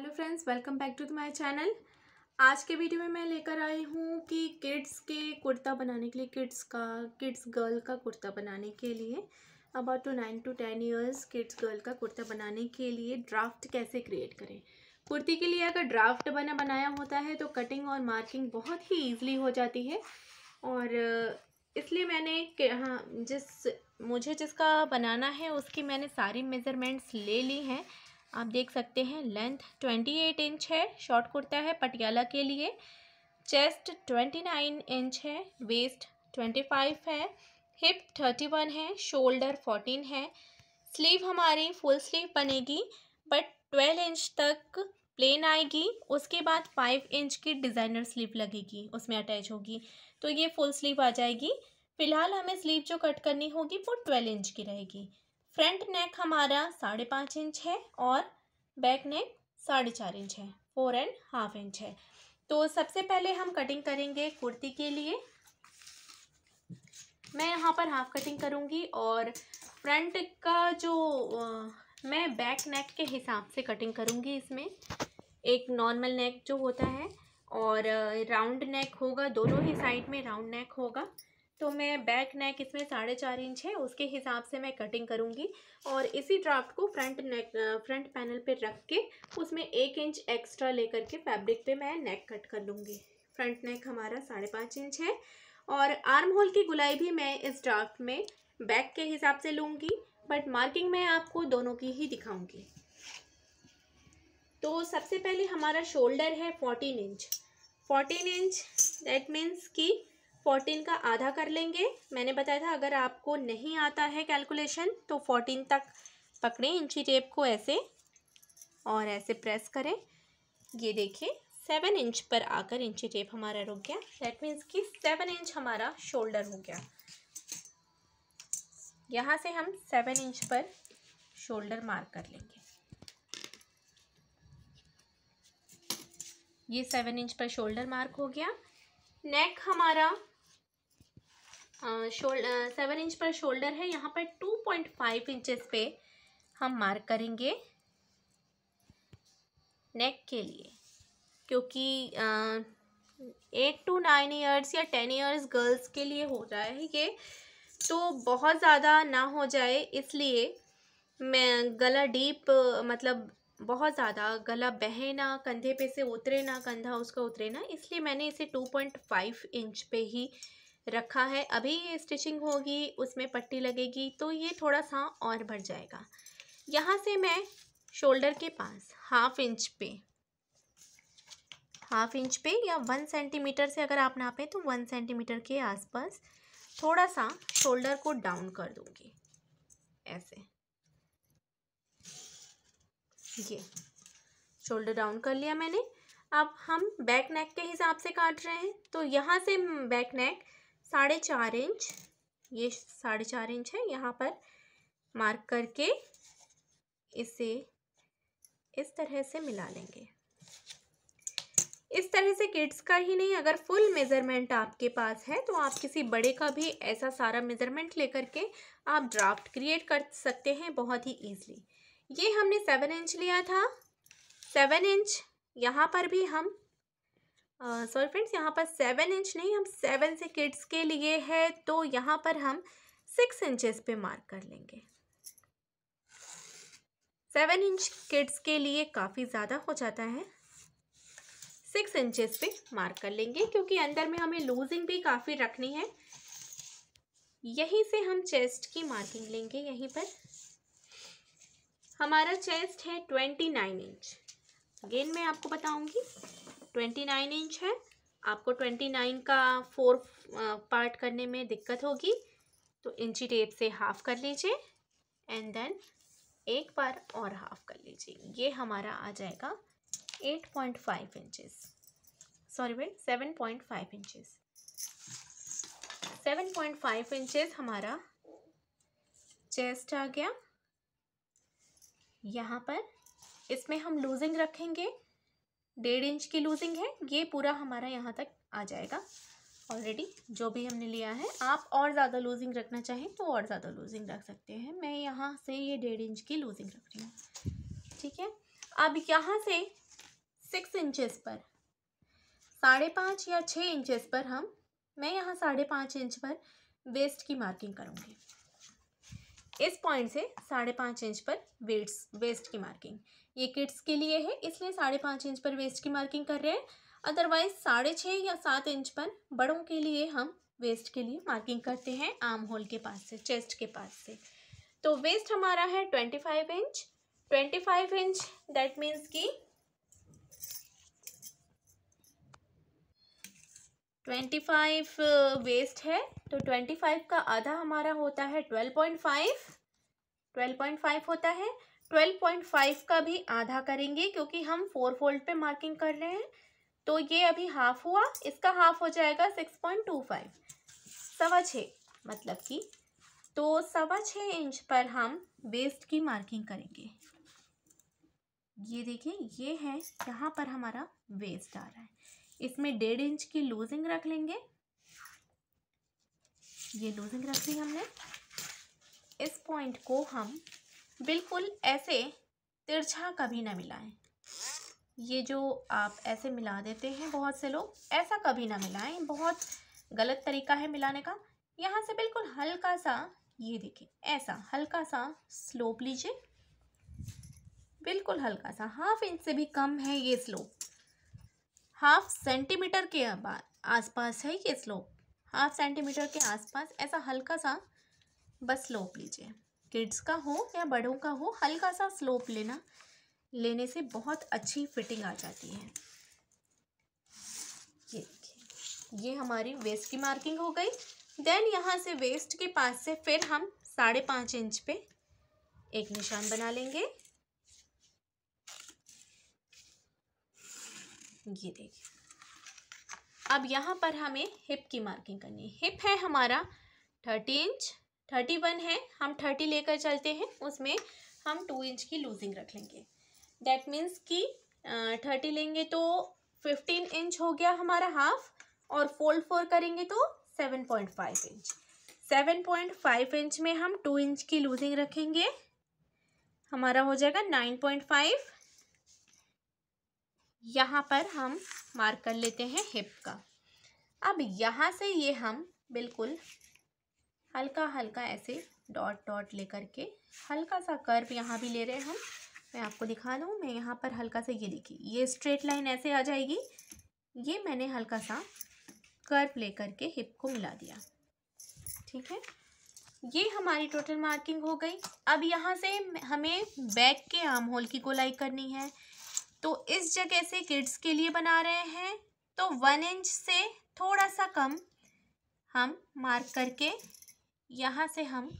hello friends welcome back to my channel आज के video में मैं लेकर आई हूँ कि किड्स के कुर्ता बनाने के लिए किड्स का किड्स गर्ल का कुर्ता बनाने के लिए about two nine to ten years kids girl का कुर्ता बनाने के लिए ड्राफ्ट कैसे क्रिएट करें कुर्ती के लिए अगर ड्राफ्ट बना बनाया होता है तो कटिंग और मार्किंग बहुत ही ईजिली हो जाती है और इसलिए मैंने हाँ जिस मुझे जिसका बनाना है उसकी मैंने सारी मेज़रमेंट्स ले ली हैं आप देख सकते हैं लेंथ ट्वेंटी एट इंच है शॉर्ट कुर्ता है पटियाला के लिए चेस्ट ट्वेंटी नाइन इंच है वेस्ट ट्वेंटी फाइव है हिप थर्टी वन है शोल्डर फोर्टीन है स्लीव हमारी फुल स्लीव बनेगी बट ट्वेल्व इंच तक प्लेन आएगी उसके बाद फाइव इंच की डिज़ाइनर स्लीव लगेगी उसमें अटैच होगी तो ये फुल स्लीव आ जाएगी फ़िलहाल हमें स्लीव जो कट करनी होगी वो ट्वेल्व इंच की रहेगी फ्रंट नेक हमारा साढ़े पाँच इंच है और बैक नेक साढ़े चार इंच है फोर एंड हाफ इंच है तो सबसे पहले हम कटिंग करेंगे कुर्ती के लिए मैं यहाँ पर हाफ कटिंग करूँगी और फ्रंट का जो आ, मैं बैक नेक के हिसाब से कटिंग करूँगी इसमें एक नॉर्मल नेक जो होता है और राउंड नेक होगा दोनों ही साइड में राउंड नेक होगा तो मैं बैक नेक इसमें साढ़े चार इंच है उसके हिसाब से मैं कटिंग करूँगी और इसी ड्राफ्ट को फ्रंट नेक फ्रंट पैनल पे रख के उसमें एक इंच एक्स्ट्रा लेकर के फैब्रिक पे मैं नेक कट कर लूँगी फ्रंट नेक हमारा साढ़े पाँच इंच है और आर्म होल की गुलाई भी मैं इस ड्राफ्ट में बैक के हिसाब से लूँगी बट मार्किंग मैं आपको दोनों की ही दिखाऊँगी तो सबसे पहले हमारा शोल्डर है fourteen inch fourteen inch that means कि फोर्टीन का आधा कर लेंगे मैंने बताया था अगर आपको नहीं आता है कैलकुलेशन तो फोर्टीन तक पकड़ें इंची टेप को ऐसे और ऐसे प्रेस करें ये देखिए सेवन इंच पर आकर इंची टेप हमारा रुक गया दैट मीन्स कि सेवन इंच हमारा शोल्डर हो गया यहाँ से हम सेवन इंच पर शोल्डर मार्क कर लेंगे ये सेवन इंच पर शोल्डर मार्क हो गया नेक हमारा सेवन इंच पर शोल्डर है यहाँ पर टू पॉइंट फाइव इंचज़ पे हम मार्क करेंगे नेक के लिए क्योंकि एट टू नाइन ईयर्स या टेन ईयर्स गर्ल्स के लिए हो रहा है ये तो बहुत ज़्यादा ना हो जाए इसलिए मैं गला डीप मतलब बहुत ज़्यादा गला बहे ना कंधे पे से उतरे ना कंधा उसका उतरे ना इसलिए मैंने इसे टू पॉइंट फाइव इंच पे ही रखा है अभी ये स्टिचिंग होगी उसमें पट्टी लगेगी तो ये थोड़ा सा और बढ़ जाएगा यहाँ से मैं शोल्डर के पास हाफ इंच पे हाफ इंच पे या वन सेंटीमीटर से अगर आप नापें तो वन सेंटीमीटर के आसपास थोड़ा सा शोल्डर को डाउन कर दूंगी ऐसे ये शोल्डर डाउन कर लिया मैंने अब हम बैक नेक के हिसाब से काट रहे हैं तो यहाँ से बैक नेक साढ़े चार इंच ये साढ़े चार इंच है यहाँ पर मार्क करके इसे इस तरह से मिला लेंगे इस तरह से किड्स का ही नहीं अगर फुल मेज़रमेंट आपके पास है तो आप किसी बड़े का भी ऐसा सारा मेज़रमेंट लेकर के आप ड्राफ्ट क्रिएट कर सकते हैं बहुत ही ईजिली ये हमने सेवन इंच लिया था सेवन इंच यहाँ पर भी हम सॉरी फ्रेंड्स यहाँ पर सेवन इंच नहीं हम सेवन से किड्स के लिए है तो यहाँ पर हम सिक्स इंचेस पे मार्क कर लेंगे सेवन इंच किड्स के लिए काफ़ी ज़्यादा हो जाता है सिक्स इंचेस पे मार्क कर लेंगे क्योंकि अंदर में हमें लूजिंग भी काफ़ी रखनी है यहीं से हम चेस्ट की मार्किंग लेंगे यहीं पर हमारा चेस्ट है ट्वेंटी नाइन इंच अगेन मैं आपको बताऊंगी ट्वेंटी नाइन इंच है आपको ट्वेंटी नाइन का फोर पार्ट करने में दिक्कत होगी तो इंची टेप से हाफ़ कर लीजिए एंड देन एक बार और हाफ़ कर लीजिए ये हमारा आ जाएगा eight point five inches sorry wait seven point five inches seven point five inches हमारा चेस्ट आ गया यहाँ पर इसमें हम लूजिंग रखेंगे डेढ़ इंच की लूजिंग है ये पूरा हमारा यहाँ तक आ जाएगा ऑलरेडी जो भी हमने लिया है आप और ज़्यादा लूजिंग रखना चाहें तो और ज़्यादा लूजिंग रख सकते हैं मैं यहाँ से ये डेढ़ इंच की लूजिंग रख रही हूँ ठीक है अब यहाँ से सिक्स इंचेस पर साढ़े पाँच या छः इंचेस पर हम मैं यहाँ साढ़े पाँच इंच पर वेस्ट की मार्किंग करूँगी इस पॉइंट से साढ़े पाँच इंच पर वेट्स वेस्ट की मार्किंग ये किड्स के लिए है इसलिए साढ़े पाँच इंच पर वेस्ट की मार्किंग कर रहे हैं अदरवाइज साढ़े छः या सात इंच पर बड़ों के लिए हम वेस्ट के लिए मार्किंग करते हैं आर्म होल के पास से चेस्ट के पास से तो वेस्ट हमारा है twenty five inch twenty five inch that means कि ट्वेंटी फाइव वेस्ट है तो ट्वेंटी फाइव का आधा हमारा होता है twelve point five twelve point five होता है ट्वेल्व पॉइंट फाइव का भी आधा करेंगे क्योंकि हम फोर फोल्ड पे मार्किंग कर रहे हैं तो ये अभी हाफ हुआ इसका हाफ हो जाएगा सिक्स पॉइंट टू फाइव सवा छः मतलब कि तो सवा छः इंच पर हम वेस्ट की मार्किंग करेंगे ये देखिए ये है यहाँ पर हमारा वेस्ट आ रहा है इसमें डेढ़ इंच की लूजिंग रख लेंगे ये लूजिंग रख ली हमने इस पॉइंट को हम बिल्कुल ऐसे तिरछा कभी ना मिलाएं ये जो आप ऐसे मिला देते हैं बहुत से लोग ऐसा कभी ना मिलाएं बहुत गलत तरीका है मिलाने का यहाँ से बिल्कुल हल्का सा ये देखिए ऐसा हल्का सा स्लोप लीजिए बिल्कुल हल्का सा हाफ इंच से भी कम है ये स्लोप हाफ सेंटीमीटर के आसपास है ये स्लोप हाफ सेंटीमीटर के आसपास ऐसा हल्का सा बस स्लोप लीजिए किड्स का हो या बड़ों का हो हल्का सा स्लोप लेना लेने से बहुत अच्छी फिटिंग आ जाती है ये देखिए ये हमारी वेस्ट की मार्किंग हो गई देन यहाँ से वेस्ट के पास से फिर हम साढ़े पाँच इंच पे एक निशान बना लेंगे ये देखिए अब यहाँ पर हमें हिप की मार्किंग करनी है हिप है हमारा थर्टी इंच थर्टी वन है हम थर्टी लेकर चलते हैं उसमें हम टू इंच की लूजिंग रख लेंगे दैट मीन्स कि थर्टी लेंगे तो फिफ्टीन इंच हो गया हमारा हाफ और फोल्ड फोर करेंगे तो seven point five inch seven point five inch में हम टू इंच की लूजिंग रखेंगे हमारा हो जाएगा नाइन पॉइंट फाइव यहाँ पर हम मार्क कर लेते हैं हिप का अब यहाँ से ये हम बिल्कुल हल्का हल्का ऐसे डॉट डॉट लेकर के हल्का सा कर्व यहाँ भी ले रहे हैं हम मैं आपको दिखा दूँ मैं यहाँ पर हल्का सा ये देखिए ये स्ट्रेट लाइन ऐसे आ जाएगी ये मैंने हल्का सा कर्व लेकर के हिप को मिला दिया ठीक है ये हमारी टोटल मार्किंग हो गई अब यहाँ से हमें बैक के आर्म होल की गोलाई करनी है तो इस जगह से किड्स के लिए बना रहे हैं तो वन इंच से थोड़ा सा कम हम मार्क करके यहाँ से हम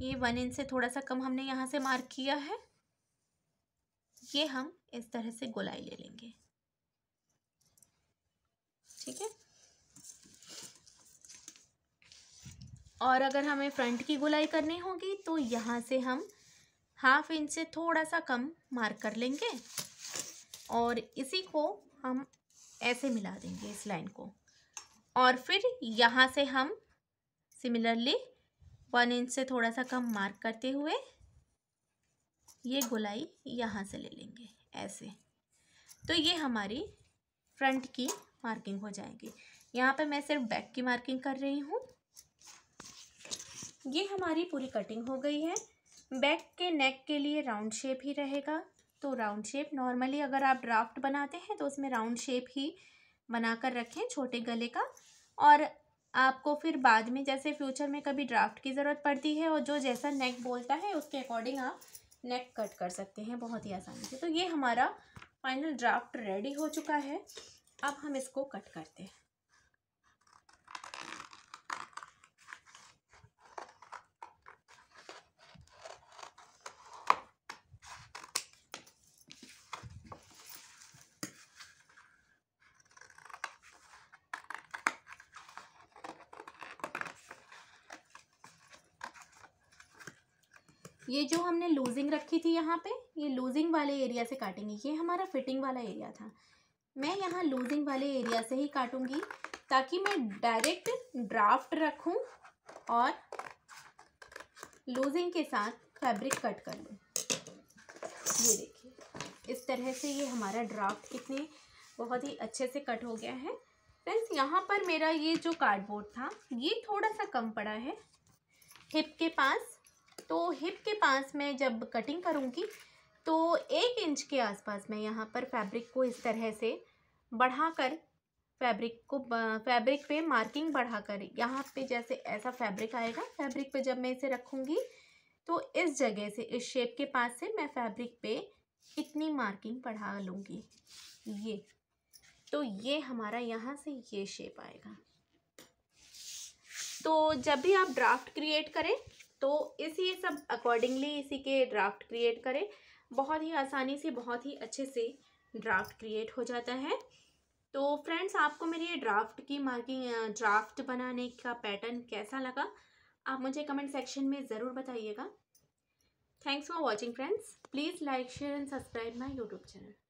ये वन इंच से थोड़ा सा कम हमने यहाँ से मार्क किया है ये हम इस तरह से गोलाई ले लेंगे ठीक है और अगर हमें फ्रंट की गोलाई करनी होगी तो यहाँ से हम हाफ इंच से थोड़ा सा कम मार्क कर लेंगे और इसी को हम ऐसे मिला देंगे इस लाइन को और फिर यहाँ से हम सिमिलरली वन इंच से थोड़ा सा कम मार्क करते हुए ये गोलाई यहाँ से ले लेंगे ऐसे तो ये हमारी फ्रंट की मार्किंग हो जाएगी यहाँ पे मैं सिर्फ बैक की मार्किंग कर रही हूँ ये हमारी पूरी कटिंग हो गई है बैक के नेक के लिए राउंड शेप ही रहेगा तो राउंड शेप नॉर्मली अगर आप ड्राफ्ट बनाते हैं तो उसमें राउंड शेप ही बना कर रखें छोटे गले का और आपको फिर बाद में जैसे फ्यूचर में कभी ड्राफ्ट की ज़रूरत पड़ती है और जो जैसा नेक बोलता है उसके अकॉर्डिंग आप नेक कट कर सकते हैं बहुत ही आसानी से तो ये हमारा फाइनल ड्राफ्ट रेडी हो चुका है अब हम इसको कट करते हैं ये जो हमने लूजिंग रखी थी यहाँ पे ये लूजिंग वाले एरिया से काटेंगे ये हमारा फिटिंग वाला एरिया था मैं यहाँ लूजिंग वाले एरिया से ही काटूंगी ताकि मैं डायरेक्ट ड्राफ्ट रखूँ और लूजिंग के साथ फैब्रिक कट कर लूँ ये देखिए इस तरह से ये हमारा ड्राफ्ट कितने बहुत ही अच्छे से कट हो गया है फ्रेंड्स यहाँ पर मेरा ये जो कार्डबोर्ड था ये थोड़ा सा कम पड़ा है हिप के पास तो हिप के पास मैं जब कटिंग करूँगी तो एक इंच के आसपास मैं यहाँ पर फैब्रिक को इस तरह से बढ़ाकर फैब्रिक को फैब्रिक पे मार्किंग बढ़ाकर यहाँ पे जैसे ऐसा फैब्रिक आएगा फैब्रिक पे जब मैं इसे रखूँगी तो इस जगह से इस शेप के पास से मैं फैब्रिक पे इतनी मार्किंग बढ़ा लूँगी ये तो ये हमारा यहाँ से ये शेप आएगा तो जब भी आप ड्राफ्ट क्रिएट करें तो इसी सब अकॉर्डिंगली इसी के ड्राफ्ट क्रिएट करें बहुत ही आसानी से बहुत ही अच्छे से ड्राफ्ट क्रिएट हो जाता है तो फ्रेंड्स आपको मेरे ये ड्राफ्ट की मार्किंग ड्राफ्ट बनाने का पैटर्न कैसा लगा आप मुझे कमेंट सेक्शन में ज़रूर बताइएगा thanks for watching friends please like share and subscribe my YouTube channel